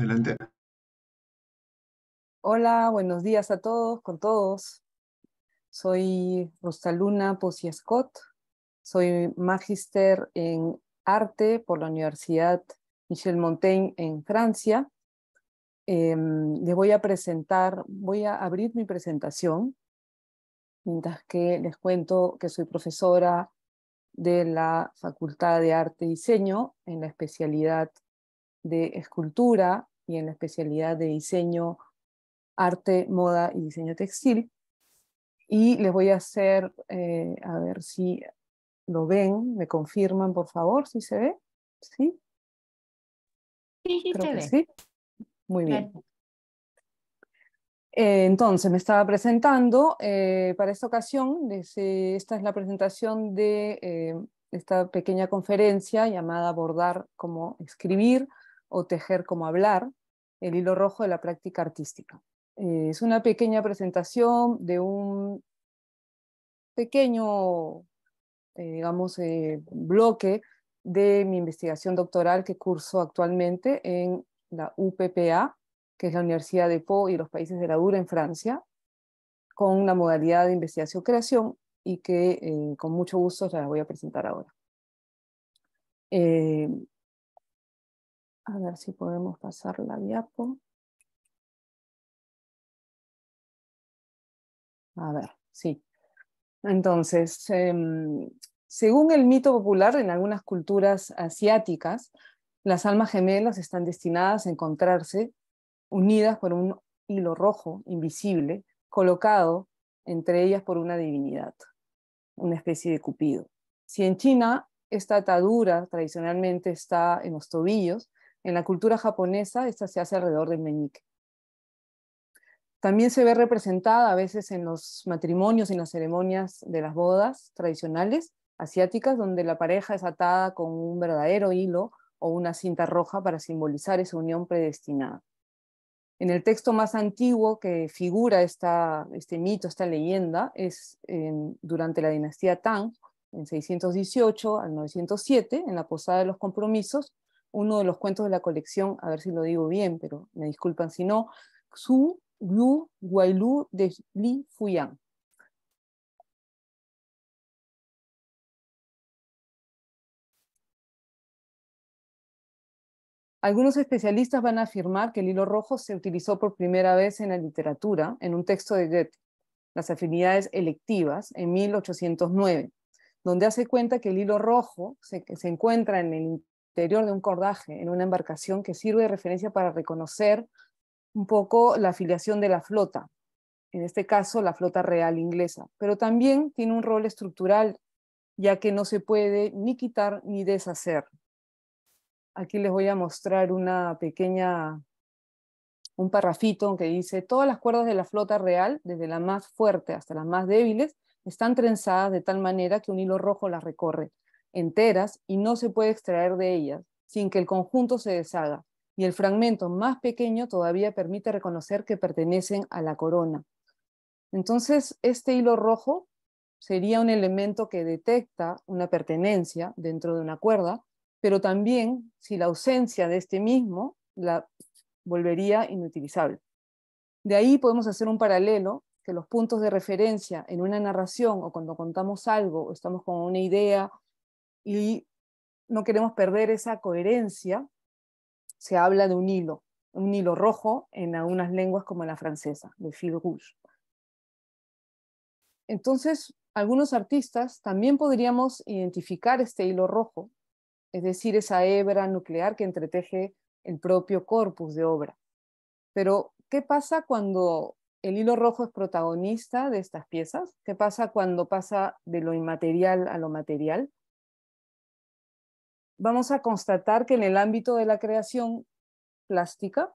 Adelante. Hola, buenos días a todos, con todos. Soy Rosaluna Posia Scott. Soy magíster en arte por la Universidad Michel Montaigne en Francia. Em, les voy a presentar, voy a abrir mi presentación, mientras que les cuento que soy profesora de la Facultad de Arte y Diseño en la especialidad de escultura y en la especialidad de diseño, arte, moda y diseño textil. Y les voy a hacer, eh, a ver si lo ven, me confirman por favor si se ve. ¿Sí? Sí, se ve. Muy bien. Eh, entonces, me estaba presentando. Eh, para esta ocasión, esta es la presentación de esta pequeña conferencia llamada Bordar como escribir o tejer como hablar, el hilo rojo de la práctica artística. Eh, es una pequeña presentación de un pequeño, eh, digamos, eh, bloque de mi investigación doctoral que curso actualmente en la UPPA, que es la Universidad de Po y los países de la Dura e en Francia, con la modalidad de investigación-creación y que con mucho gusto la voy a presentar ahora. Eh, a ver si podemos pasar la diapo. A ver, sí. Entonces, em, según el mito popular, en algunas culturas asiáticas, las almas gemelas están destinadas a encontrarse unidas por un hilo rojo invisible colocado entre ellas por una divinidad, una especie de cupido. Si en China esta atadura tradicionalmente está en los tobillos, en la cultura japonesa, esta se hace alrededor del meñique. También se ve representada a veces en los matrimonios, en las ceremonias de las bodas tradicionales asiáticas, donde la pareja es atada con un verdadero hilo o una cinta roja para simbolizar esa unión predestinada. En el texto más antiguo que figura este mito, esta leyenda, es durante la dinastía Tang, en 618 al 907, en la Posada de los Compromisos, uno de los cuentos de la colección, a ver si lo digo bien, pero me disculpan si no, Xu Yu Guailu de Li Fuyang. Algunos especialistas van a afirmar que el hilo rojo se utilizó por primera vez en la literatura, en un texto de Goethe, Las afinidades electivas, en 1809, donde hace cuenta que el hilo rojo se, se encuentra en el de un cordaje en una embarcación que sirve de referencia para reconocer un poco la afiliación de la flota, en este caso la flota real inglesa, pero también tiene un rol estructural, ya que no se puede ni quitar ni deshacer. Aquí les voy a mostrar una pequeña, un parrafito que dice, todas las cuerdas de la flota real, desde la más fuerte hasta las más débiles, están trenzadas de tal manera que un hilo rojo las recorre enteras y no se puede extraer de ellas sin que el conjunto se deshaga, y el fragmento más pequeño todavía permite reconocer que pertenecen a la corona. Entonces, este hilo rojo sería un elemento que detecta una pertenencia dentro de una cuerda, pero también si la ausencia de este mismo la volvería inutilizable. De ahí podemos hacer un paralelo que los puntos de referencia en una narración o cuando contamos algo o estamos con una idea y no queremos perder esa coherencia, se habla de un hilo, un hilo rojo en algunas lenguas como la francesa, de fil rouge. Entonces, algunos artistas también podríamos identificar este hilo rojo, es decir, esa hebra nuclear que entreteje el propio corpus de obra. Pero, ¿qué pasa cuando el hilo rojo es protagonista de estas piezas? ¿Qué pasa cuando pasa de lo inmaterial a lo material? vamos a constatar que en el ámbito de la creación plástica,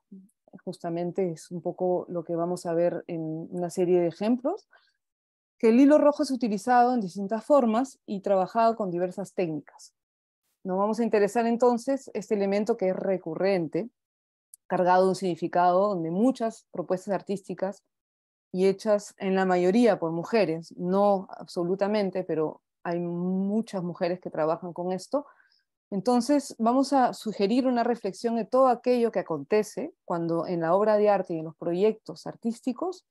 justamente es un poco lo que vamos a ver en una serie de ejemplos, que el hilo rojo es utilizado en distintas formas y trabajado con diversas técnicas. Nos vamos a interesar entonces este elemento que es recurrente, cargado de un significado donde muchas propuestas artísticas y hechas en la mayoría por mujeres, no absolutamente, pero hay muchas mujeres que trabajan con esto, entonces, vamos a sugerir una reflexión de todo aquello que acontece cuando en la obra de arte y en los proyectos artísticos,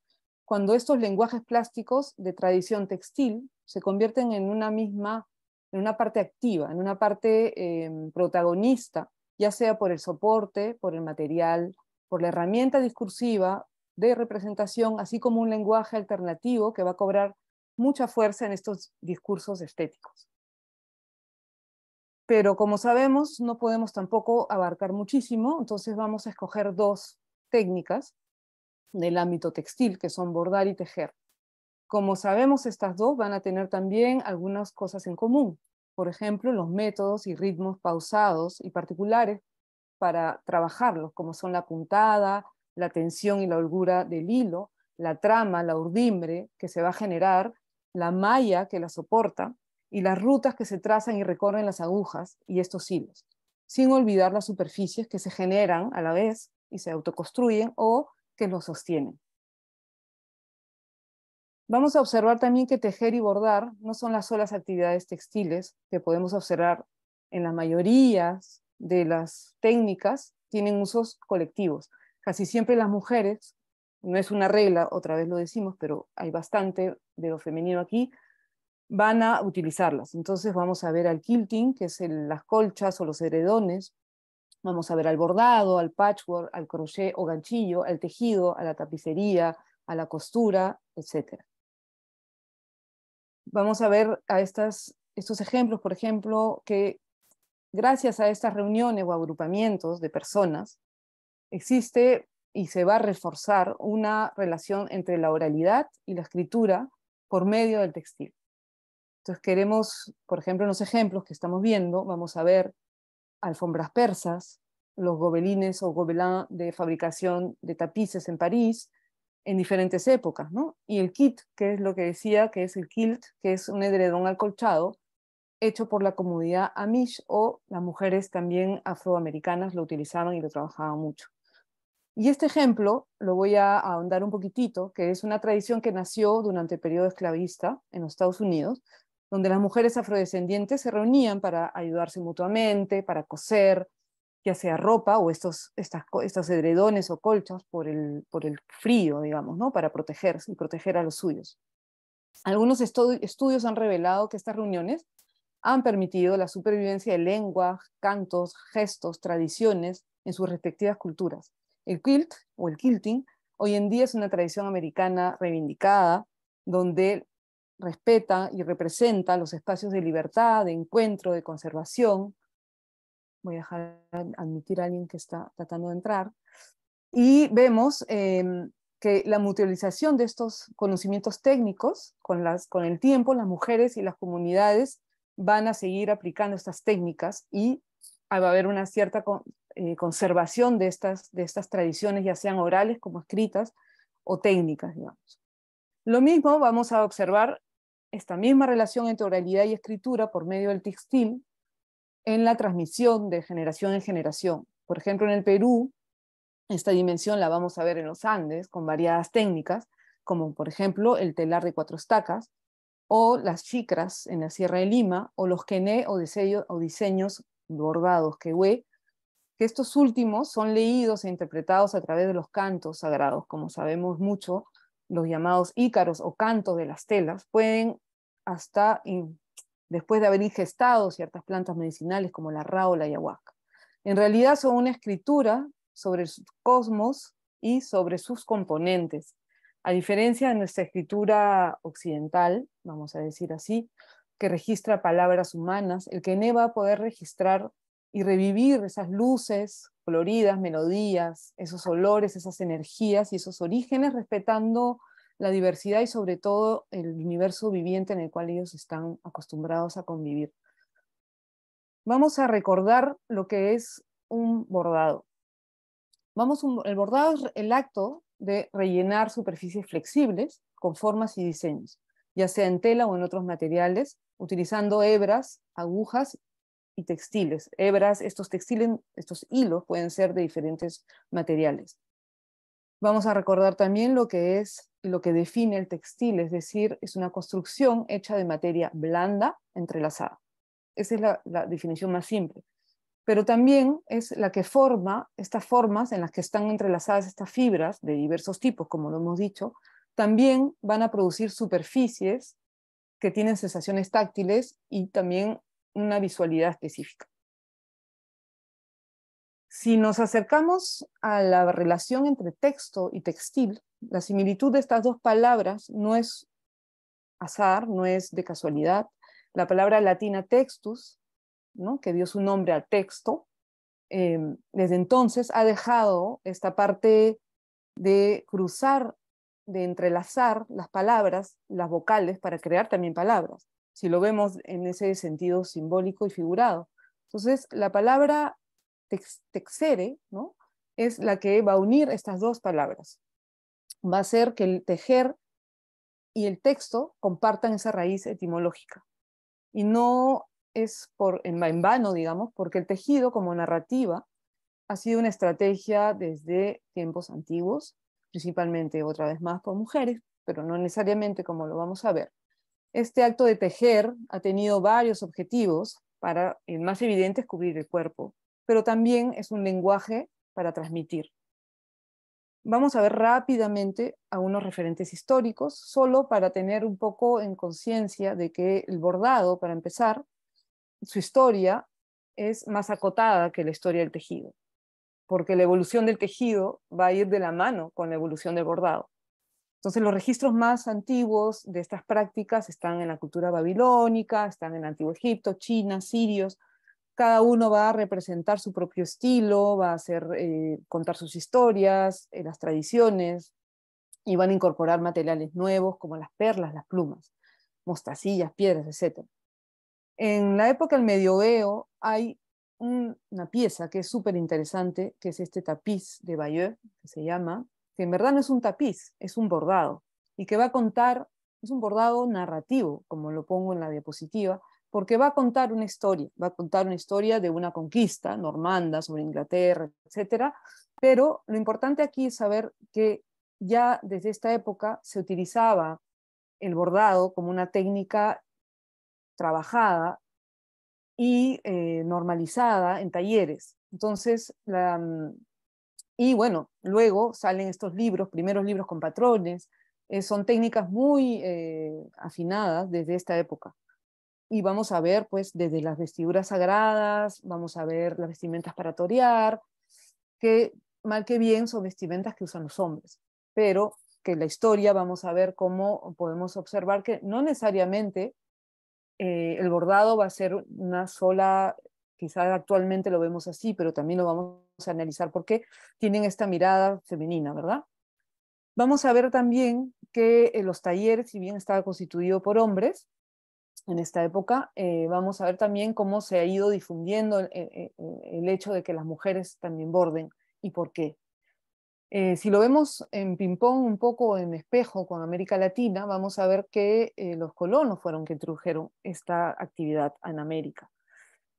cuando estos lenguajes plásticos de tradición textil se convierten en una misma, en una parte activa, en una parte em, protagonista, ya sea por el soporte, por el material, por la herramienta discursiva de representación, así como un lenguaje alternativo que va a cobrar mucha fuerza en estos discursos estéticos pero como sabemos, no podemos tampoco abarcar muchísimo, entonces vamos a escoger dos técnicas del ámbito textil, que son bordar y tejer. Como sabemos, estas dos van a tener también algunas cosas en común, por ejemplo, los métodos y ritmos pausados y particulares para trabajarlos, como son la puntada, la tensión y la holgura del hilo, la trama, la urdimbre que se va a generar, la malla que la soporta, y las rutas que se trazan y recorren las agujas y estos hilos, sin olvidar las superficies que se generan a la vez y se autoconstruyen o que los sostienen. Vamos a observar también que tejer y bordar no son las solas actividades textiles que podemos observar en la mayoría de las técnicas, tienen usos colectivos. Casi siempre las mujeres, no es una regla, otra vez lo decimos, pero hay bastante de lo femenino aquí, van a utilizarlas. Entonces vamos a ver al quilting, que es las colchas o los heredones, vamos a ver al bordado, al patchwork, al crochet o ganchillo, al tejido, a la tapicería, a la costura, etc. Vamos a ver a estos ejemplos, por ejemplo, que gracias a estas reuniones o agrupamientos de personas, existe y se va a reforzar una relación entre la oralidad y la escritura por medio del textil. Entonces queremos, por ejemplo, en los ejemplos que estamos viendo, vamos a ver alfombras persas, los gobelines o gobelins de fabricación de tapices en París en diferentes épocas, ¿no? Y el kit, que es lo que decía, que es el kilt, que es un edredón acolchado hecho por la comunidad Amish o las mujeres también afroamericanas lo utilizaron y lo trabajaban mucho. Y este ejemplo lo voy a ahondar un poquitito, que es una tradición que nació durante el periodo esclavista en los Estados Unidos, donde las mujeres afrodescendientes se reunían para ayudarse mutuamente, para coser, ya sea ropa o estos, estas, estos edredones o colchas por el, por el frío, digamos, ¿no? para protegerse y proteger a los suyos. Algunos estudios han revelado que estas reuniones han permitido la supervivencia de lenguas, cantos, gestos, tradiciones en sus respectivas culturas. El quilt o el quilting hoy en día es una tradición americana reivindicada donde respeta y representa los espacios de libertad, de encuentro, de conservación. Voy a dejar admitir a alguien que está tratando de entrar. Y vemos em, que la mutualización de estos conocimientos técnicos, con, las, con el tiempo, las mujeres y las comunidades van a seguir aplicando estas técnicas y va a haber una cierta eh, conservación de estas, de estas tradiciones, ya sean orales como escritas o técnicas, digamos. Lo mismo vamos a observar esta misma relación entre oralidad y escritura por medio del textil en la transmisión de generación en generación. Por ejemplo, en el Perú, esta dimensión la vamos a ver en los Andes con variadas técnicas, como por ejemplo el telar de cuatro estacas, o las chicras en la Sierra de Lima, o los quené o, o diseños bordados, hue, que estos últimos son leídos e interpretados a través de los cantos sagrados, como sabemos mucho, los llamados ícaros o cantos de las telas pueden hasta después de haber ingestado ciertas plantas medicinales como la raola y la ayahuasca. En realidad son una escritura sobre el cosmos y sobre sus componentes. A diferencia de nuestra escritura occidental, vamos a decir así, que registra palabras humanas, el Kené va a poder registrar y revivir esas luces coloridas, melodías, esos olores, esas energías y esos orígenes, respetando la diversidad y sobre todo el universo viviente en el cual ellos están acostumbrados a convivir. Vamos a recordar lo que es un bordado. Vamos el bordado es el acto de rellenar superficies flexibles con formas y diseños, ya sea en tela o en otros materiales, utilizando hebras, agujas y textiles. Hebras, estos textiles, estos hilos pueden ser de diferentes materiales. Vamos a recordar también lo que es lo que define el textil, es decir, es una construcción hecha de materia blanda entrelazada. Esa es la, la definición más simple. Pero también es la que forma estas formas en las que están entrelazadas estas fibras de diversos tipos, como lo hemos dicho, también van a producir superficies que tienen sensaciones táctiles y también una visualidad específica. Si nos acercamos a la relación entre texto y textil, la similitud de estas dos palabras no es azar, no es de casualidad. La palabra latina textus, que dio su nombre al texto, eh, desde entonces ha dejado esta parte de cruzar, de entrelazar las palabras, las vocales, para crear también palabras, si lo vemos en ese sentido simbólico y figurado. Entonces, la palabra texere es la que va a unir estas dos palabras, va a ser que el tejer y el texto compartan esa raíz etimológica. Y no es por, en, vano, digamos, porque el tejido como narrativa ha sido una estrategia desde tiempos antiguos, principalmente otra vez más por mujeres, pero no necesariamente como lo vamos a ver. Este acto de tejer ha tenido varios objetivos, para el eh, más evidente es cubrir el cuerpo, pero también es un lenguaje para transmitir. Vamos a ver rápidamente a unos referentes históricos, solo para tener un poco en conciencia de que el bordado, para empezar, su historia es más acotada que la historia del tejido, porque la evolución del tejido va a ir de la mano con la evolución del bordado. Entonces los registros más antiguos de estas prácticas están en la cultura babilónica, están en el Antiguo Egipto, China, sirios, cada uno va a representar su propio estilo, va a hacer, eh, contar sus historias, eh, las tradiciones, y van a incorporar materiales nuevos como las perlas, las plumas, mostacillas, piedras, etc. En la época del medioevo hay una pieza que es súper interesante, que es este tapiz de Bayeux, que se llama, que en verdad no es un tapiz, es un bordado, y que va a contar, es un bordado narrativo, como lo pongo en la diapositiva, porque va a contar una historia, va a contar una historia de una conquista normanda sobre Inglaterra, etcétera, pero lo importante aquí es saber que ya desde esta época se utilizaba el bordado como una técnica trabajada y eh, normalizada en talleres. Entonces, la, mm, y bueno, luego salen estos libros, primeros libros con patrones, eh, son técnicas muy eh, afinadas desde esta época y vamos a ver pues desde las vestiduras sagradas, vamos a ver las vestimentas para torear, que mal que bien son vestimentas que usan los hombres, pero que la historia vamos a ver cómo podemos observar que no necesariamente eh, el bordado va a ser una sola, quizás actualmente lo vemos así, pero también lo vamos a analizar porque tienen esta mirada femenina, ¿verdad? Vamos a ver también que los talleres, si bien estaba constituido por hombres, en esta época. Eh, vamos a ver también cómo se ha ido difundiendo eh, eh, el, hecho de que las mujeres también borden y por qué. si lo vemos en ping-pong un poco en espejo con América Latina, vamos a ver que los colonos fueron que introdujeron esta actividad en América,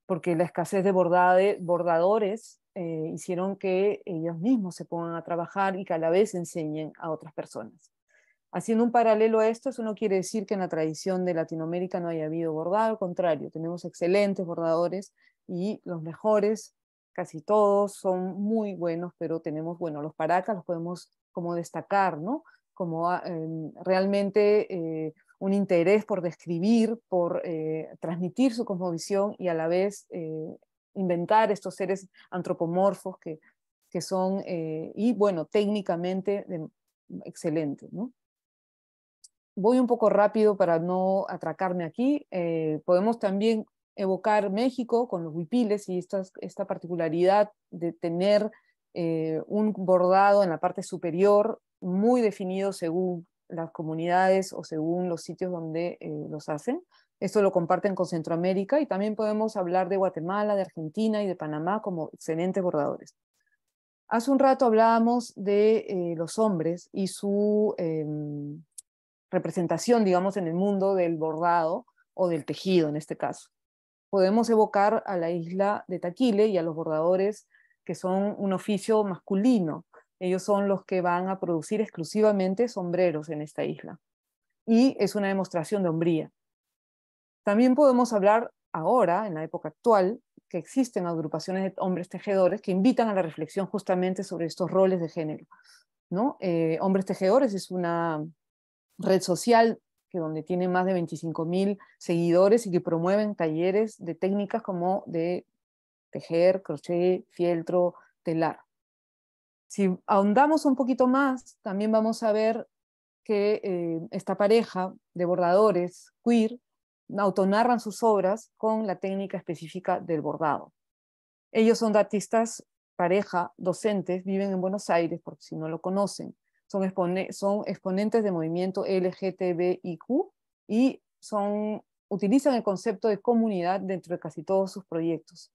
porque la escasez de bordadores hicieron que ellos mismos se pongan a trabajar y que a la vez enseñen a otras personas. Haciendo un paralelo a esto, eso no quiere decir que en la tradición de Latinoamérica no haya habido bordado, al contrario, tenemos excelentes bordadores y los mejores, casi todos, son muy buenos, pero tenemos, bueno, los paracas los podemos como destacar, ¿no? Como ah, em, realmente eh, un interés por describir, por eh, transmitir su cosmovisión y a la vez eh, inventar estos seres antropomorfos que, que son, y bueno, técnicamente excelentes, ¿no? voy un poco rápido para no atracarme aquí. Eh, podemos también evocar México con los huipiles y esta, esta particularidad de tener eh, un bordado en la parte superior muy definido según las comunidades o según los sitios donde eh, los hacen. Esto lo comparten con Centroamérica y también podemos hablar de Guatemala, de Argentina y de Panamá como excelentes bordadores. Hace un rato hablábamos de los hombres y su em, representación, digamos, en el mundo del bordado o del tejido en este caso. Podemos evocar a la isla de Taquile y a los bordadores que son un oficio masculino. Ellos son los que van a producir exclusivamente sombreros en esta isla. Y es una demostración de hombría. También podemos hablar ahora, en la época actual, que existen agrupaciones de hombres tejedores que invitan a la reflexión justamente sobre estos roles de género. ¿no? Eh, hombres tejedores es una red social que donde tiene más de 25.000 seguidores y que promueven talleres de técnicas como de tejer, crochet, fieltro, telar. Si ahondamos un poquito más, también vamos a ver que eh, esta pareja de bordadores queer autonarran sus obras con la técnica específica del bordado. Ellos son artistas, pareja, docentes, viven en Buenos Aires, por si no lo conocen son, exponentes de movimiento LGTBIQ y son, utilizan el concepto de comunidad dentro de casi todos sus proyectos.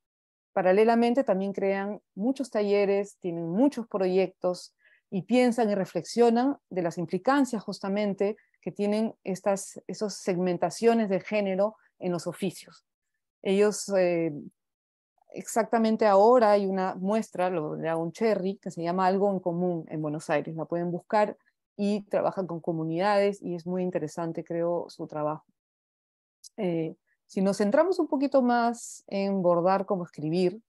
Paralelamente también crean muchos talleres, tienen muchos proyectos y piensan y reflexionan de las implicancias justamente que tienen estas esas segmentaciones de género en los oficios. Ellos eh, exactamente ahora hay una muestra, lo de un cherry, que se llama Algo en Común en Buenos Aires. La pueden buscar y trabajan con comunidades y es muy interesante, creo, su trabajo. Eh, si nos centramos un poquito más en bordar como escribir,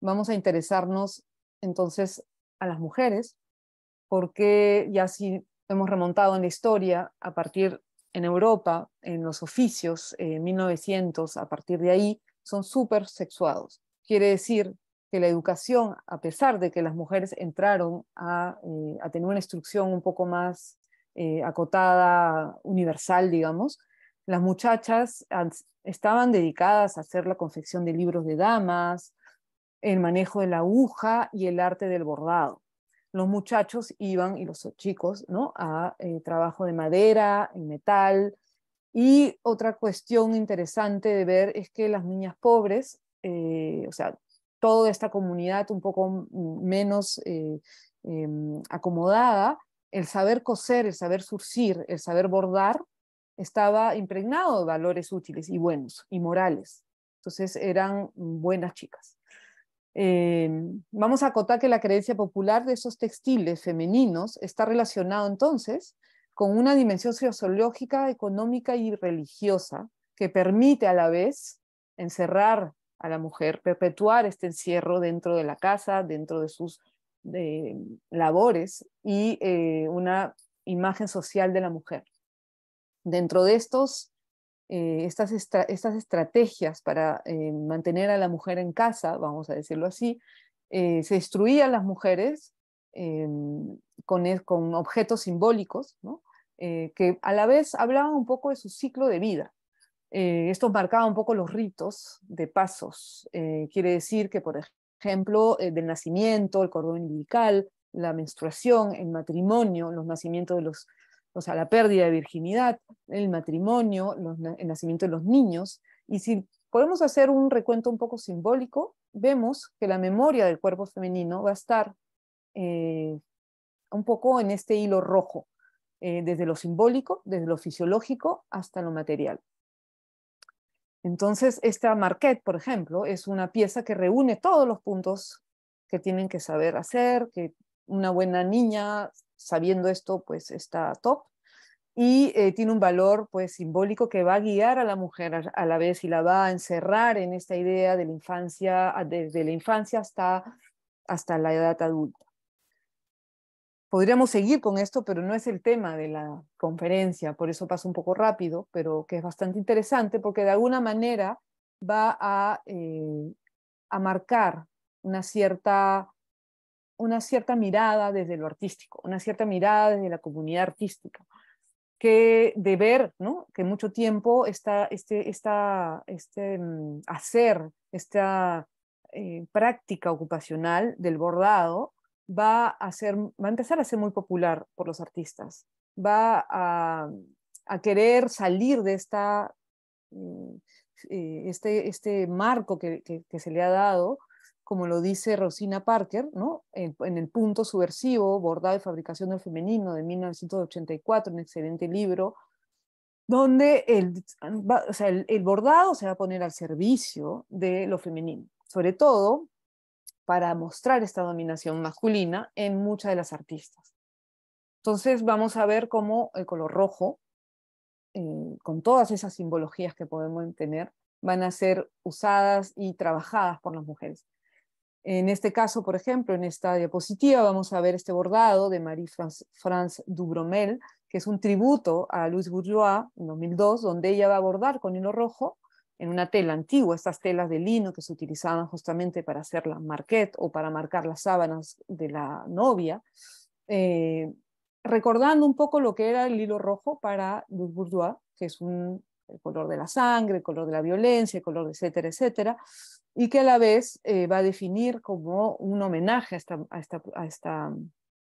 vamos a interesarnos entonces a las mujeres, porque ya si hemos remontado en la historia a partir en Europa, en los oficios, eh, en 1900, a partir de ahí, son súper sexuados. Quiere decir que la educación, a pesar de que las mujeres entraron a, eh, tener una instrucción un poco más eh, acotada, universal, digamos, las muchachas estaban dedicadas a hacer la confección de libros de damas, el manejo de la aguja y el arte del bordado. Los muchachos iban, y los chicos, ¿no? a eh, trabajo de madera, en metal. Y otra cuestión interesante de ver es que las niñas pobres eh, o sea, toda esta comunidad un poco menos eh, em, acomodada, el saber coser, el saber surcir, el saber bordar, estaba impregnado de valores útiles y buenos y morales. Entonces eran buenas chicas. Em, vamos a acotar que la creencia popular de esos textiles femeninos está relacionado entonces con una dimensión sociológica, económica y religiosa que permite a la vez encerrar a la mujer perpetuar este encierro dentro de la casa, dentro de sus labores y eh, una imagen social de la mujer. Dentro de estos, eh, estas, estas estrategias para eh, mantener a la mujer en casa, vamos a decirlo así, se destruían las mujeres e-, con, objetos simbólicos, que a la vez hablaban un poco de su ciclo de vida. Eh, esto marcaba un poco los ritos de pasos. Eh, quiere decir que, por ejemplo, eh, del nacimiento, el cordón umbilical, la menstruación, el matrimonio, los nacimientos de los, sea, la pérdida de virginidad, el matrimonio, el nacimiento de los niños. Y si podemos hacer un recuento un poco simbólico, vemos que la memoria del cuerpo femenino va a estar un poco en este hilo rojo, desde lo simbólico, desde lo fisiológico hasta lo material. Entonces, esta marquette, por ejemplo, es una pieza que reúne todos los puntos que tienen que saber hacer, que una buena niña sabiendo esto, pues está top. Y eh, tiene un valor pues simbólico que va a guiar a la mujer a, a, la vez y la va a encerrar en esta idea de la infancia, desde la infancia hasta, hasta la edad adulta. Podríamos seguir con esto, pero no es el tema de la conferencia, por eso paso un poco rápido, pero que es bastante interesante porque de alguna manera va a, eh, a marcar una cierta, una cierta mirada desde lo artístico, una cierta mirada desde la comunidad artística que de ver, ¿no? que mucho tiempo está este, esta, este mm, hacer, esta eh, práctica ocupacional del bordado va a, va a empezar a ser muy popular por los artistas, va a, querer salir de esta, mm, eh, este, este marco que, se le ha dado, como lo dice Rosina Parker, en, el punto subversivo, bordado y fabricación del femenino de 1984, un excelente libro, donde el bordado se va a poner al servicio de lo femenino, sobre todo para mostrar esta dominación masculina en muchas de las artistas. Entonces vamos a ver cómo el color rojo, eh, con todas esas simbologías que podemos tener, van a ser usadas y trabajadas por las mujeres. En este caso, por ejemplo, en esta diapositiva vamos a ver este bordado de Marie-France Dubromel, que es un tributo a Louise Bourgeois en 2002, donde ella va a bordar con hilo rojo en una tela antigua, estas telas de lino que se utilizaban justamente para hacer la marquette o para marcar las sábanas de la novia, eh, recordando un poco lo que era el hilo rojo para los bourgeois, que es un, el color de la sangre, el color de la violencia, el color de etcétera, etcétera, y que a la vez eh, va a definir como un homenaje a a a esta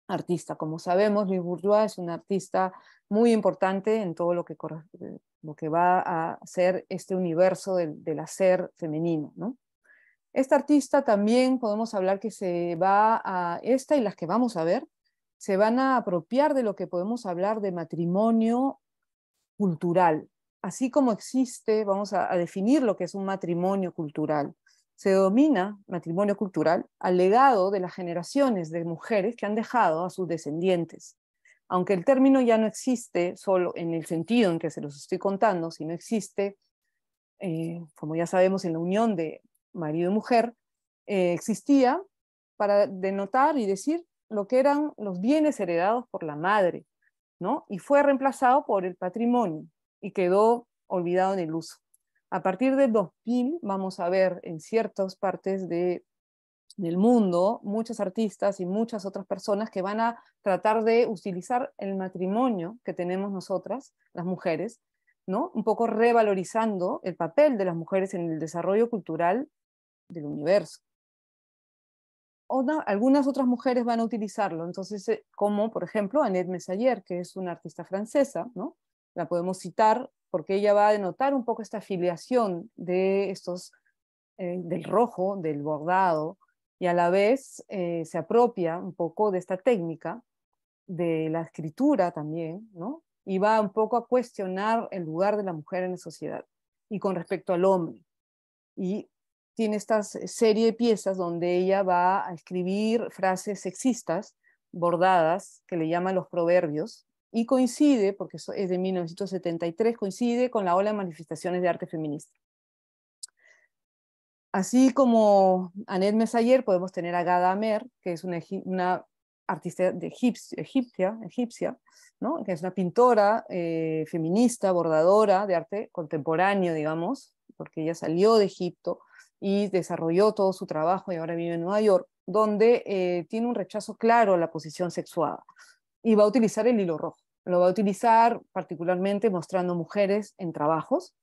artista. Como sabemos, Luis Bourgeois es un artista muy importante en todo lo que, eh, va a ser este universo del, hacer femenino. Esta artista también podemos hablar que se va a, esta y las que vamos a ver, se van a apropiar de lo que podemos hablar de matrimonio cultural. Así como existe, vamos a definir lo que es un matrimonio cultural se domina matrimonio cultural al legado de las generaciones de mujeres que han dejado a sus descendientes. Aunque el término ya no existe solo en el sentido en que se los estoy contando, sino existe, eh, como ya sabemos, en la unión de marido y mujer, eh, existía para denotar y decir lo que eran los bienes heredados por la madre, ¿no? Y fue reemplazado por el patrimonio y quedó olvidado en el uso. A partir de 2000 vamos a ver en ciertas partes del mundo muchas artistas y muchas otras personas que van a tratar de utilizar el matrimonio que tenemos nosotras, las mujeres, ¿no? un poco revalorizando el papel de las mujeres en el desarrollo cultural del universo. algunas otras mujeres van a utilizarlo, entonces, eh, como por ejemplo Annette Messager, que es una artista francesa, ¿no? la podemos citar porque ella va a denotar un poco esta afiliación de estos, eh, del rojo, del bordado, y a la vez eh, se apropia un poco de esta técnica, de la escritura también, Y va un poco a cuestionar el lugar de la mujer en la sociedad y con respecto al hombre. Y tiene esta serie de piezas donde ella va a escribir frases sexistas bordadas que le llaman los proverbios y coincide, porque es de 1973, coincide con la ola de manifestaciones de arte feminista. Así como Annette Messayer, podemos tener a Gada que es una, una artista de egipcia, egipcia ¿no? que es una pintora eh, feminista, bordadora de arte contemporáneo, digamos, porque ella salió de Egipto y desarrolló todo su trabajo y ahora vive en Nueva York, donde eh, tiene un rechazo claro a la posición sexuada y va a utilizar el hilo rojo. Lo va a utilizar particularmente mostrando mujeres en trabajos,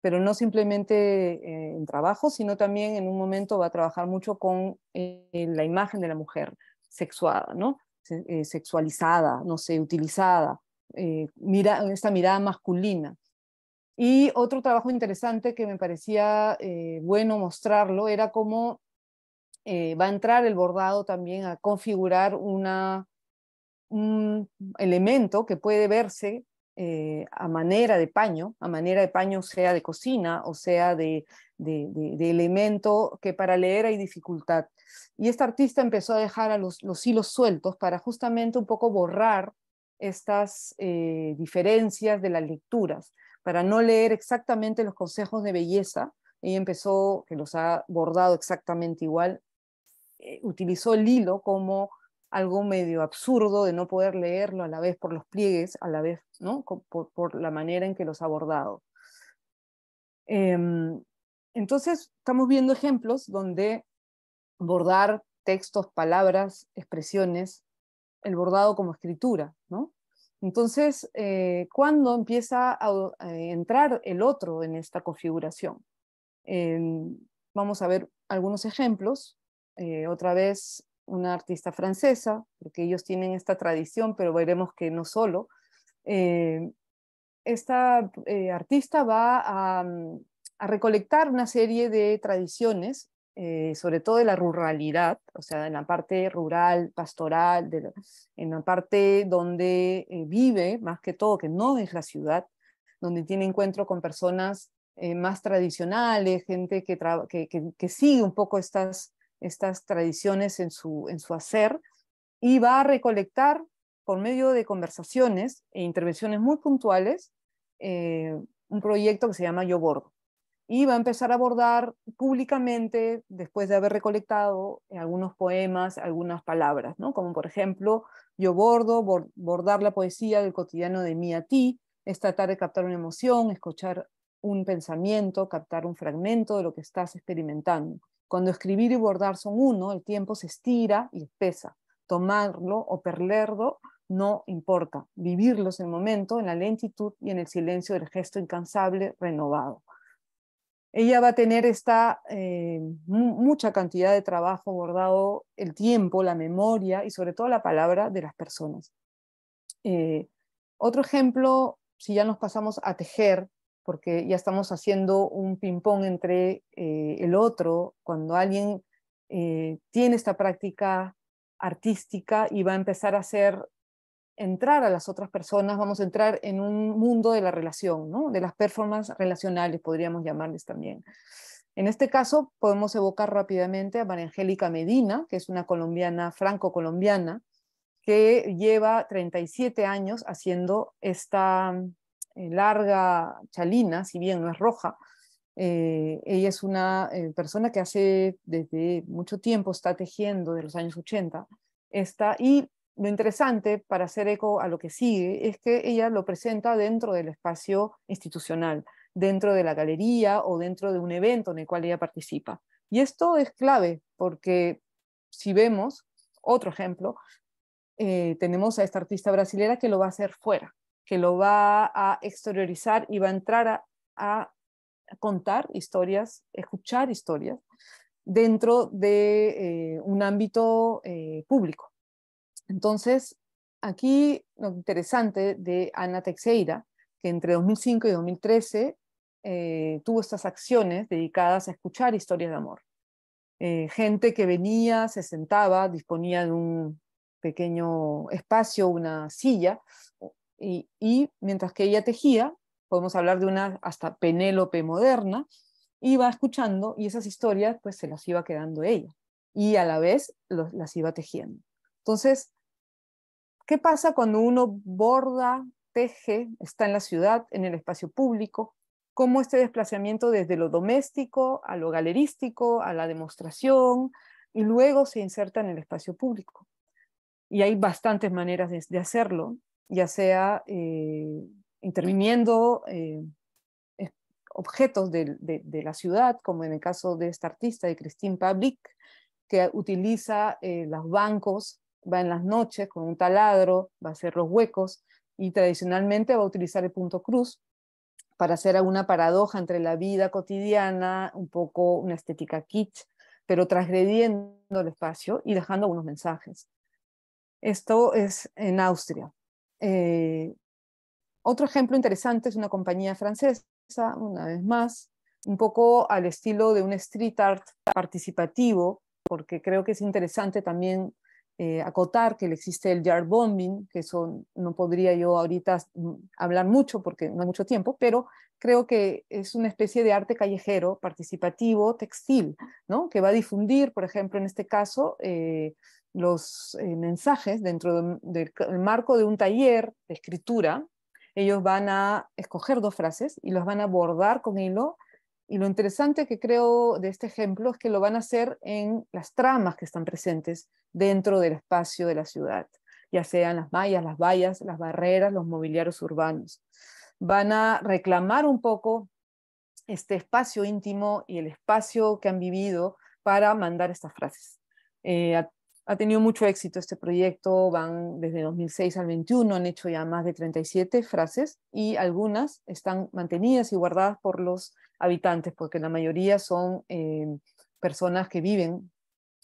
pero no simplemente eh, en trabajos, sino también en un momento va a trabajar mucho con eh, la imagen de la mujer sexuada, ¿no? Eh, sexualizada, no sé, utilizada, mira, esta mirada masculina. Y otro trabajo interesante que me parecía bueno mostrarlo era cómo va a entrar el bordado también a configurar una un elemento que puede verse eh, a manera de paño, a manera de paño sea de cocina o sea de, elemento que para leer hay dificultad. Y esta artista empezó a dejar los, los hilos sueltos para justamente un poco borrar estas eh, diferencias de las lecturas, para no leer exactamente los consejos de belleza. Ella empezó, que los ha bordado exactamente igual, eh, utilizó el hilo como algo medio absurdo de no poder leerlo a la vez por los pliegues, a la vez ¿no? por, la manera en que los ha bordado. Em, entonces, estamos viendo ejemplos donde bordar textos, palabras, expresiones, el bordado como escritura, ¿no? Entonces, eh, ¿cuándo empieza a, entrar el otro en esta configuración? Em, vamos a ver algunos ejemplos. Eh, otra vez, una artista francesa, porque ellos tienen esta tradición, pero veremos que no solo. Eh, esta eh, artista va a, recolectar una serie de tradiciones, eh, sobre todo de la ruralidad, o sea, en la parte rural, pastoral, en la parte donde vive, más que todo, que no es la ciudad, donde tiene encuentro con personas más tradicionales, gente que, que, que sigue un poco estas estas tradiciones en su, en su hacer y va a recolectar por medio de conversaciones e intervenciones muy puntuales eh, un proyecto que se llama Yo Bordo. Y va a empezar a abordar públicamente, después de haber recolectado eh, algunos poemas, algunas palabras, ¿no? como por ejemplo Yo Bordo, bordar la poesía del cotidiano de mí a ti, es tratar de captar una emoción, escuchar un pensamiento, captar un fragmento de lo que estás experimentando. Cuando escribir y bordar son uno, el tiempo se estira y pesa. Tomarlo o perderlo no importa. Vivirlos en el momento, en la lentitud y en el silencio del gesto incansable renovado. Ella va a tener esta eh, mucha cantidad de trabajo bordado, el tiempo, la memoria y sobre todo la palabra de las personas. Eh, otro ejemplo, si ya nos pasamos a tejer, porque ya estamos haciendo un ping-pong entre eh, el otro, cuando alguien eh, tiene esta práctica artística y va a empezar a hacer entrar a las otras personas, vamos a entrar en un mundo de la relación, de las performances relacionales, podríamos llamarles también. En este caso, podemos evocar rápidamente a María Angélica Medina, que es una colombiana, franco-colombiana, que lleva 37 años haciendo esta eh, larga chalina, si bien no es roja. Eh, ella es una eh, persona que hace desde mucho tiempo, está tejiendo de los años 80, está, y lo interesante para hacer eco a lo que sigue es que ella lo presenta dentro del espacio institucional, dentro de la galería o dentro de un evento en el cual ella participa. Y esto es clave porque si vemos, otro ejemplo, tenemos a esta artista brasilera que lo va a hacer fuera, que lo va a exteriorizar y va a entrar a, contar historias, escuchar historias dentro de eh, un ámbito eh, público. Entonces, aquí lo interesante de Ana Teixeira, que entre 2005 y 2013 eh, tuvo estas acciones dedicadas a escuchar historias de amor. gente que venía, se sentaba, disponía de un pequeño espacio, una silla, y, mientras que ella tejía, podemos hablar de una hasta Penélope moderna, iba escuchando y esas historias pues se las iba quedando ella y a la vez las iba tejiendo. Entonces, ¿qué pasa cuando uno borda, teje, está en la ciudad, en el espacio público? Cómo este desplazamiento desde lo doméstico a lo galerístico, a la demostración, y luego se inserta en el espacio público. Y hay bastantes maneras de hacerlo ya sea eh, interviniendo eh, objetos de, la ciudad, como en el caso de esta artista, de Christine Pablik que utiliza eh, los bancos, va en las noches con un taladro, va a hacer los huecos y tradicionalmente va a utilizar el punto cruz para hacer alguna paradoja entre la vida cotidiana, un poco una estética kitsch, pero transgrediendo el espacio y dejando algunos mensajes. Esto es en Austria. Eh, otro ejemplo interesante es una compañía francesa, una vez más, un poco al estilo de un street art participativo, porque creo que es interesante también eh, acotar que existe el yard bombing, que eso no podría yo ahorita mm, hablar mucho porque no hay mucho tiempo, pero creo que es una especie de arte callejero, participativo, textil, ¿no? que va a difundir, por ejemplo, en este caso, eh, los eh, mensajes dentro del marco de un taller de escritura. Ellos van a escoger dos frases y los van a bordar con hilo y lo interesante que creo de este ejemplo es que lo van a hacer en las tramas que están presentes dentro del espacio de la ciudad, ya sean las mallas, las vallas, las barreras, los mobiliarios urbanos. Van a reclamar un poco este espacio íntimo y el espacio que han vivido para mandar estas frases. Eh, ha tenido mucho éxito este proyecto, van desde 2006 al 21, han hecho ya más de 37 frases y algunas están mantenidas y guardadas por los habitantes, porque la mayoría son eh, personas que viven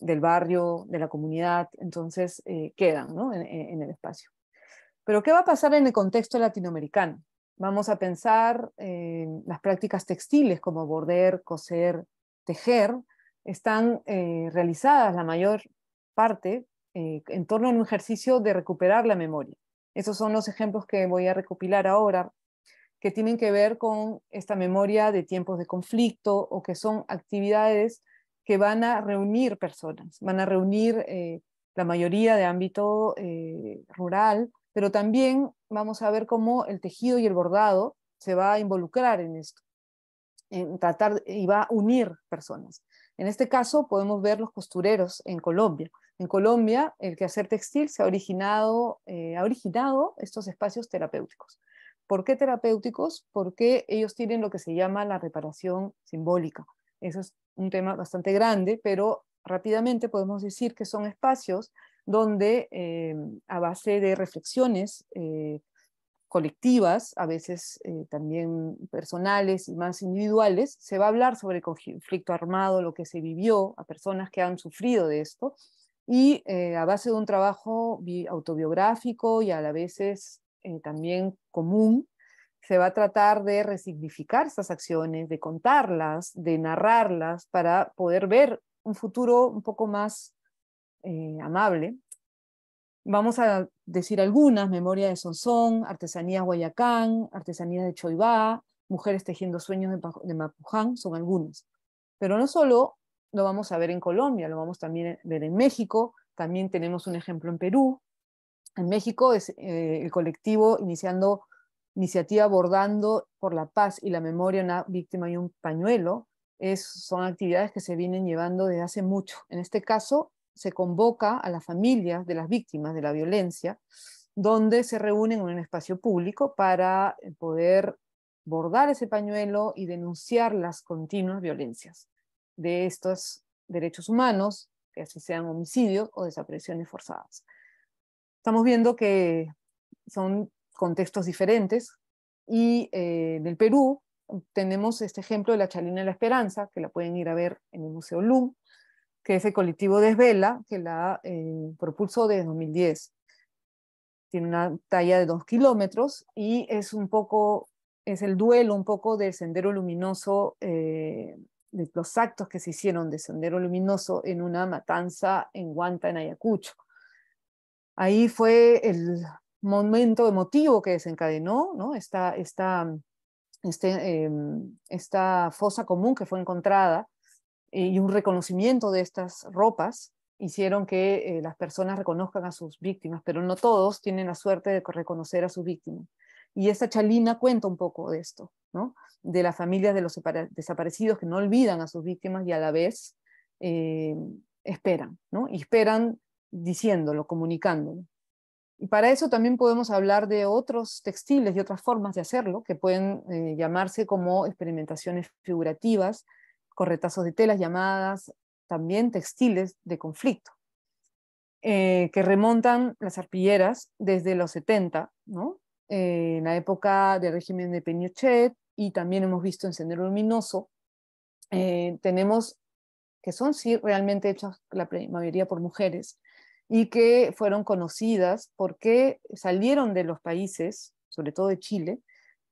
del barrio, de la comunidad, entonces eh, quedan en, el espacio. Pero ¿qué va a pasar en el contexto latinoamericano? Vamos a pensar eh, las prácticas textiles como border, coser, tejer, están eh, realizadas la mayor parte eh, en torno a un ejercicio de recuperar la memoria. Esos son los ejemplos que voy a recopilar ahora, que tienen que ver con esta memoria de tiempos de conflicto o que son actividades que van a reunir personas, van a reunir eh, la mayoría de ámbito eh, rural, pero también vamos a ver cómo el tejido y el bordado se va a involucrar en esto, en tratar y va a unir personas. En este caso podemos ver los costureros en Colombia, en Colombia, el quehacer textil se ha originado, eh, ha originado estos espacios terapéuticos. ¿Por qué terapéuticos? Porque ellos tienen lo que se llama la reparación simbólica. Eso es un tema bastante grande, pero rápidamente podemos decir que son espacios donde eh, a base de reflexiones eh, colectivas, a veces también personales y más individuales, se va a hablar sobre el conflicto armado, lo que se vivió a personas que han sufrido de esto, y eh, a base de un trabajo autobiográfico y a la vez eh, también común, se va a tratar de resignificar estas acciones, de contarlas, de narrarlas para poder ver un futuro un poco más eh, amable. Vamos a decir algunas, Memoria de Sonsón, Artesanía Guayacán, Artesanía de Choibá, Mujeres Tejiendo Sueños de, Mapuján, son algunos, Pero no solo lo vamos a ver en Colombia, lo vamos también a ver en México, también tenemos un ejemplo en Perú. En México es eh, el colectivo iniciando iniciativa Bordando por la paz y la memoria una víctima y un pañuelo. son actividades que se vienen llevando desde hace mucho. En este caso, se convoca a las familias de las víctimas de la violencia, donde se reúnen en un espacio público para eh, poder bordar ese pañuelo y denunciar las continuas violencias de estos derechos humanos, que así sean homicidios o desapariciones forzadas. Estamos viendo que son contextos diferentes y en eh, el Perú tenemos este ejemplo de la Chalina de la Esperanza, que la pueden ir a ver en el Museo LUM, que es el colectivo Desvela, que la eh, propulsó desde 2010. Tiene una talla de dos kilómetros y es un poco, es el duelo un poco del sendero luminoso eh, los actos que se hicieron de Sendero Luminoso en una matanza en Guanta, en Ayacucho. Ahí fue el momento emotivo que desencadenó ¿no? Este, em, esta, fosa común que fue encontrada y un reconocimiento de estas ropas hicieron que eh, las personas reconozcan a sus víctimas, pero no todos tienen la suerte de reconocer a sus víctimas. Y esa Chalina cuenta un poco de esto, ¿no? de las familias de los desaparecidos que no olvidan a sus víctimas y a la vez eh, esperan, ¿no? y esperan diciéndolo, comunicándolo. Y para eso también podemos hablar de otros textiles y otras formas de hacerlo, que pueden eh, llamarse como experimentaciones figurativas, corretazos de telas llamadas también textiles de conflicto, eh, que remontan las arpilleras desde los 70, ¿no? en la época del régimen de Pinochet y también hemos visto en Sendero Luminoso, eh, tenemos que son realmente hechas la mayoría por mujeres y que fueron conocidas porque salieron de los países, sobre todo de Chile,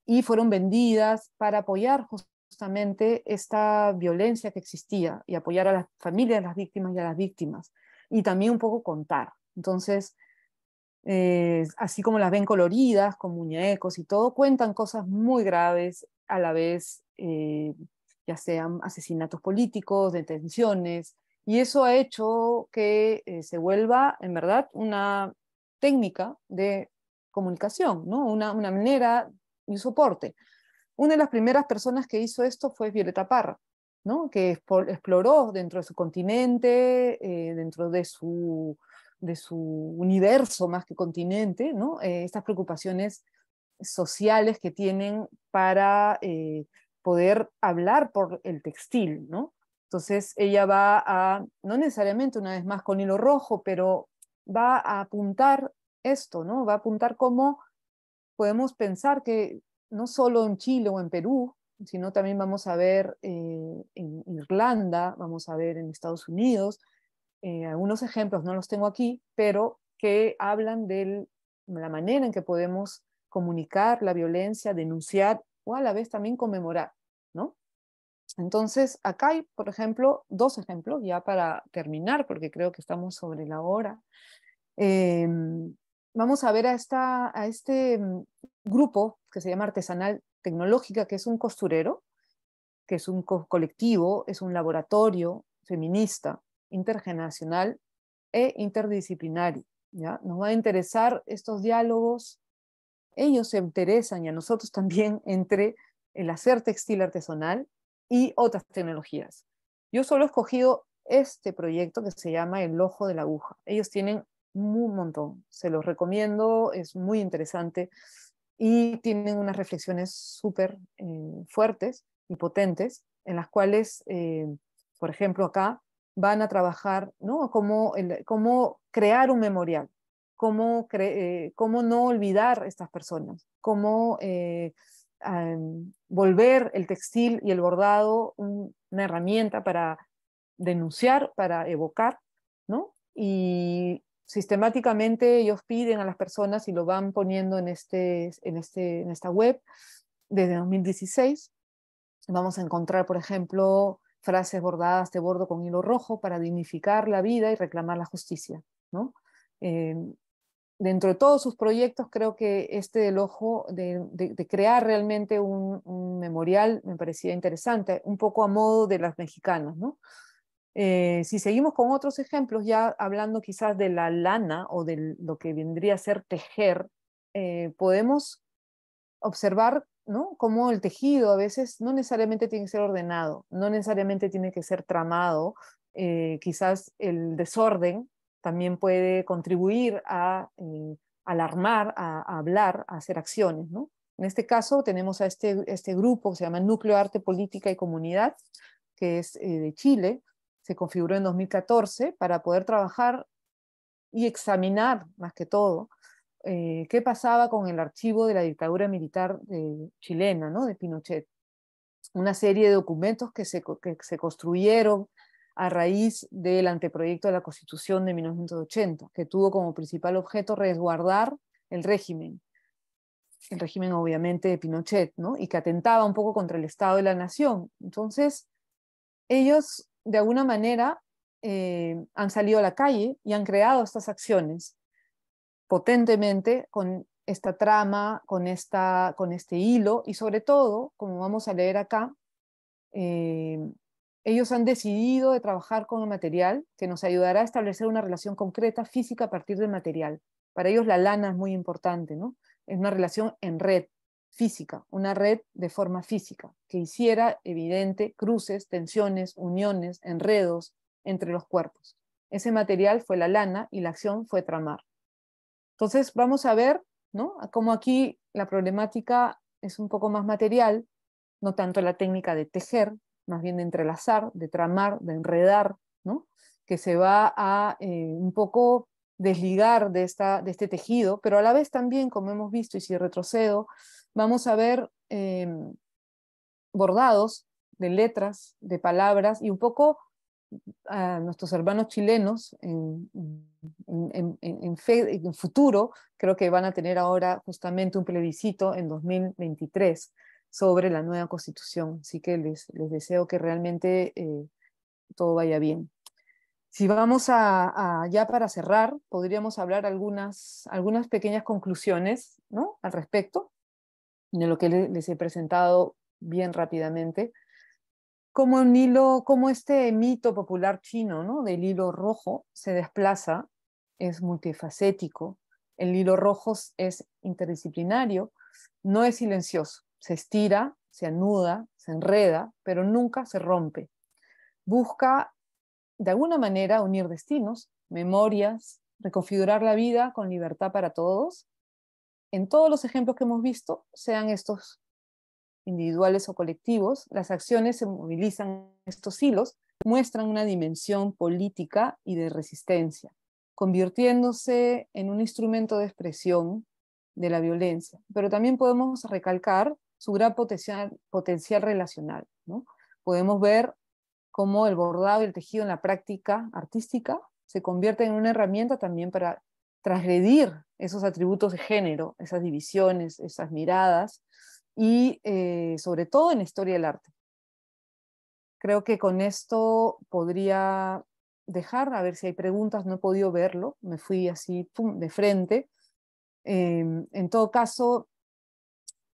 y fueron vendidas para apoyar justamente esta violencia que existía y apoyar a las familias de las víctimas y a las víctimas, y también un poco contar. Entonces, eh, así como las ven coloridas, con muñecos y todo, cuentan cosas muy graves a la vez, eh, ya sean asesinatos políticos, detenciones, y eso ha hecho que eh, se vuelva, en verdad, una técnica de comunicación, ¿no? una, una manera un soporte. Una de las primeras personas que hizo esto fue Violeta Parra, que exploró dentro de su continente, dentro de su de su universo más que continente, ¿no? Eh, estas preocupaciones sociales que tienen para eh, poder hablar por el textil, ¿no? Entonces ella va a, no necesariamente una vez más con hilo rojo, pero va a apuntar esto, ¿no? Va a apuntar cómo podemos pensar que no solo en Chile o en Perú, sino también vamos a ver eh, en Irlanda, vamos a ver en Estados Unidos, eh, algunos ejemplos, no los tengo aquí, pero que hablan de la manera en que podemos comunicar la violencia, denunciar o a la vez también conmemorar, ¿no? Entonces, acá hay, por ejemplo, dos ejemplos, ya para terminar, porque creo que estamos sobre la hora. Em, vamos a ver a, esta, a este mm, grupo que se llama Artesanal Tecnológica, que es un costurero, que es un colectivo, es un laboratorio feminista, intergeneracional e interdisciplinario. ¿ya? Nos va a interesar estos diálogos, ellos se interesan y a nosotros también entre el hacer textil artesanal y otras tecnologías. Yo solo he escogido este proyecto que se llama El Ojo de la Aguja. Ellos tienen un montón, se los recomiendo, es muy interesante y tienen unas reflexiones súper eh, fuertes y potentes en las cuales, eh, por ejemplo, acá van a trabajar, ¿no? Cómo, cómo crear un memorial, eh, cómo, no olvidar estas personas, cómo eh, volver el textil y el bordado una herramienta para denunciar, para evocar, ¿no? Y sistemáticamente ellos piden a las personas y lo van poniendo en, este, en, este, en esta web desde 2016. Vamos a encontrar, por ejemplo, frases bordadas de bordo con hilo rojo para dignificar la vida y reclamar la justicia. ¿no? Eh, dentro de todos sus proyectos, creo que este del ojo, de, crear realmente un, memorial, me parecía interesante, un poco a modo de las mexicanas. ¿no? Eh, si seguimos con otros ejemplos, ya hablando quizás de la lana o de lo que vendría a ser tejer, eh, podemos observar ¿no? el tejido a veces no necesariamente tiene que ser ordenado, no necesariamente tiene que ser tramado, eh, quizás el desorden también puede contribuir a eh, alarmar, a, hablar, a hacer acciones, En este caso tenemos a este, este grupo que se llama Núcleo Arte, Política y Comunidad, que es eh, de Chile, se configuró en 2014 para poder trabajar y examinar, más que todo, eh, qué pasaba con el archivo de la dictadura militar eh, chilena, ¿no? de Pinochet. Una serie de documentos que se, construyeron a raíz del anteproyecto de la Constitución de 1980, que tuvo como principal objeto resguardar el régimen, el régimen obviamente de Pinochet, y que atentaba un poco contra el Estado y la Nación. Entonces, ellos de alguna manera eh, han salido a la calle y han creado estas acciones potentemente con esta trama, con, esta, con este hilo y sobre todo, como vamos a leer acá, eh, ellos han decidido de trabajar con el material que nos ayudará a establecer una relación concreta física a partir del material. Para ellos la lana es muy importante, ¿no? Es una relación en red física, una red de forma física, que hiciera evidente cruces, tensiones, uniones, enredos entre los cuerpos. Ese material fue la lana y la acción fue tramar. Entonces, vamos a ver, ¿no? Como aquí la problemática es un poco más material, no tanto la técnica de tejer, más bien de entrelazar, de tramar, de enredar, ¿no? que se va a eh, un poco desligar de, esta, de este tejido, pero a la vez también, como hemos visto, y si retrocedo, vamos a ver em, bordados de letras, de palabras, y un poco a nuestros hermanos chilenos en, en, futuro, creo que van a tener ahora justamente un plebiscito en 2023 sobre la nueva constitución. Así que les, deseo que realmente eh, todo vaya bien. Si vamos a, ya para cerrar, podríamos hablar algunas, algunas pequeñas conclusiones ¿no? al respecto de lo que les he presentado bien rápidamente como un hilo, como este mito popular chino, ¿no? Del hilo rojo se desplaza, es multifacético. El hilo rojo es interdisciplinario, no es silencioso, se estira, se anuda, se enreda, pero nunca se rompe. Busca, de alguna manera, unir destinos, memorias, reconfigurar la vida con libertad para todos. En todos los ejemplos que hemos visto, sean estos individuales o colectivos, las acciones se movilizan estos hilos, muestran una dimensión política y de resistencia, convirtiéndose en un instrumento de expresión de la violencia. Pero también podemos recalcar su gran potencial, potencial relacional. ¿no? Podemos ver cómo el bordado y el tejido en la práctica artística se convierte en una herramienta también para transgredir esos atributos de género, esas divisiones, esas miradas, y eh, sobre todo en historia del arte. Creo que con esto podría dejar, a ver si hay preguntas, no he podido verlo, me fui así de frente. Em, en todo caso,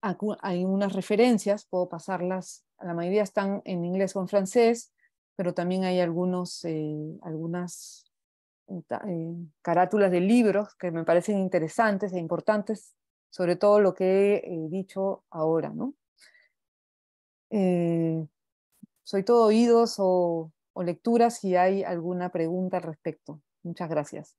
hay unas referencias, puedo pasarlas, la mayoría están en inglés o en francés, pero también hay algunos, eh, algunas eh, carátulas de libros que me parecen interesantes e importantes sobre todo lo que he dicho ahora, ¿no? Eh, soy todo oídos o, lecturas lectura si hay alguna pregunta al respecto. Muchas gracias.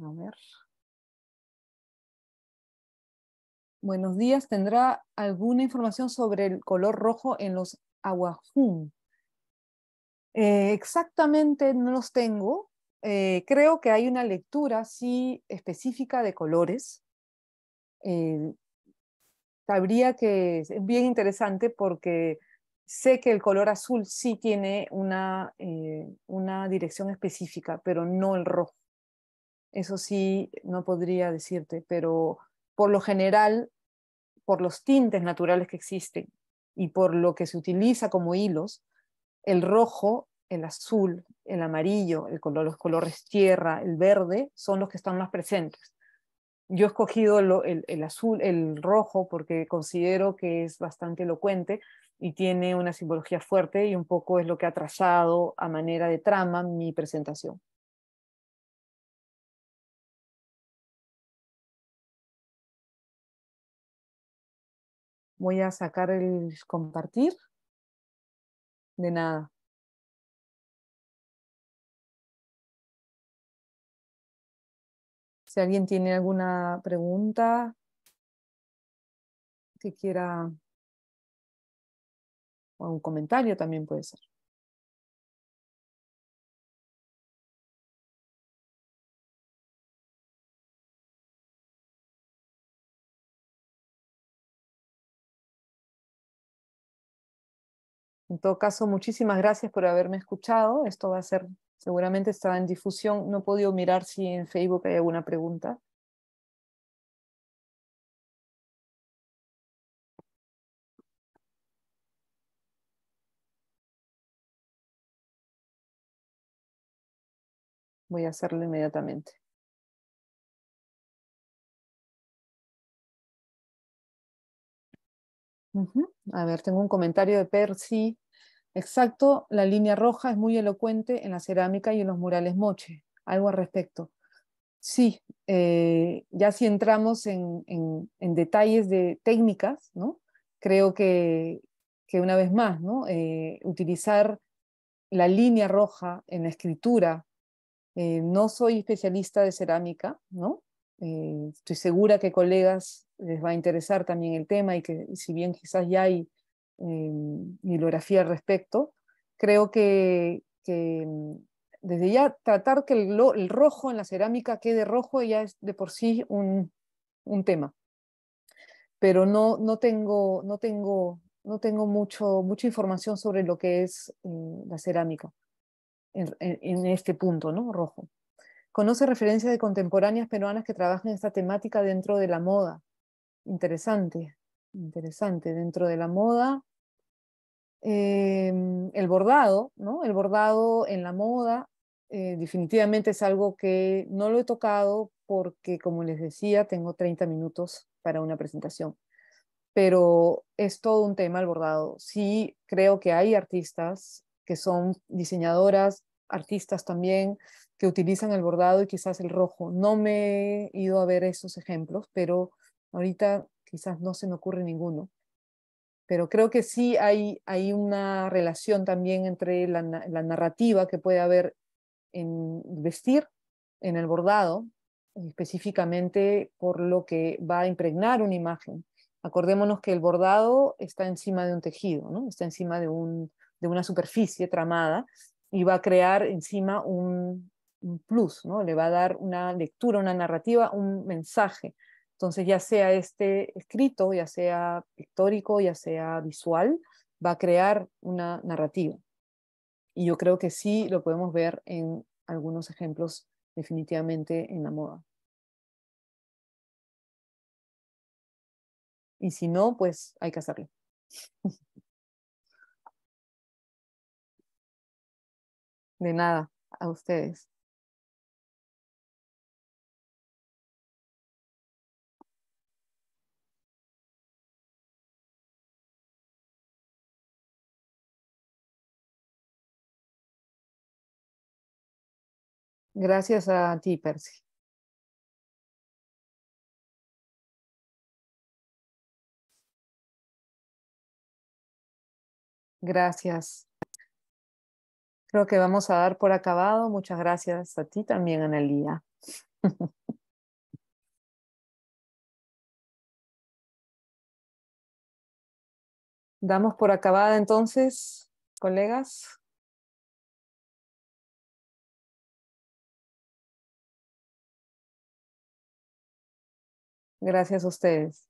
A ver. buenos días. ¿Tendrá alguna información sobre el color rojo en los aguajum? Eh, exactamente no los tengo. Eh, creo que hay una lectura sí específica de colores. sabría eh, que es bien interesante porque sé que el color azul sí tiene una, una dirección específica, pero no el rojo. Eso sí, no podría decirte, pero por lo general por los tintes naturales que existen y por lo que se utiliza como hilos, el rojo, el azul, el amarillo, el color, los colores tierra, el verde, son los que están más presentes. Yo he escogido el, azul, el rojo, porque considero que es bastante elocuente y tiene una simbología fuerte y un poco es lo que ha trazado a manera de trama mi presentación. Voy a sacar el compartir. De nada. Si alguien tiene alguna pregunta que quiera, o un comentario también puede ser. En todo caso, muchísimas gracias por haberme escuchado. Esto va a ser, seguramente está en difusión. No he podido mirar si en Facebook hay alguna pregunta. Voy a hacerlo inmediatamente. A ver, tengo un comentario de Percy. Exacto, la línea roja es muy elocuente en la cerámica y en los murales moche. Algo al respecto. Sí, eh, ya si entramos en, detalles de técnicas, creo que, una vez más, ¿no? Eh, utilizar la línea roja en la escritura. Eh, no soy especialista de cerámica, ¿no? estoy segura que colegas les va a interesar también el tema y que si bien quizás ya hay em, bibliografía al respecto, creo que, em, desde ya tratar que el, rojo en la cerámica quede rojo ya es de por sí un, tema. Pero no, no, tengo, no tengo, no tengo mucho, mucha información sobre lo que es eh, la cerámica en, este punto, ¿no? Rojo. Conoce referencias de contemporáneas peruanas que trabajan esta temática dentro de la moda. Interesante, interesante. Dentro de la moda, em, el bordado, ¿no? El bordado en la moda eh, definitivamente es algo que no lo he tocado porque, como les decía, tengo 30 minutos para una presentación. Pero es todo un tema el bordado. Sí, creo que hay artistas que son diseñadoras, artistas también, que utilizan el bordado y quizás el rojo. No me he ido a ver esos ejemplos, pero Ahorita quizás no se me ocurre ninguno, pero creo que sí hay, una relación también entre la, narrativa que puede haber en vestir, en el bordado, específicamente por lo que va a impregnar una imagen. Acordémonos que el bordado está encima de un tejido, ¿no? está encima de, una superficie tramada y va a crear encima un, un plus, ¿no? le va a dar una lectura, una narrativa, un mensaje entonces, ya sea este escrito, ya sea histórico, ya sea visual, va a crear una narrativa. Y yo creo que sí lo podemos ver en algunos ejemplos definitivamente en la moda. Y si no, pues hay que hacerlo. De nada, a ustedes. Gracias a ti, Percy. Gracias. Creo que vamos a dar por acabado. Muchas gracias a ti también, Analía. Damos por acabada entonces, colegas. Gracias a ustedes.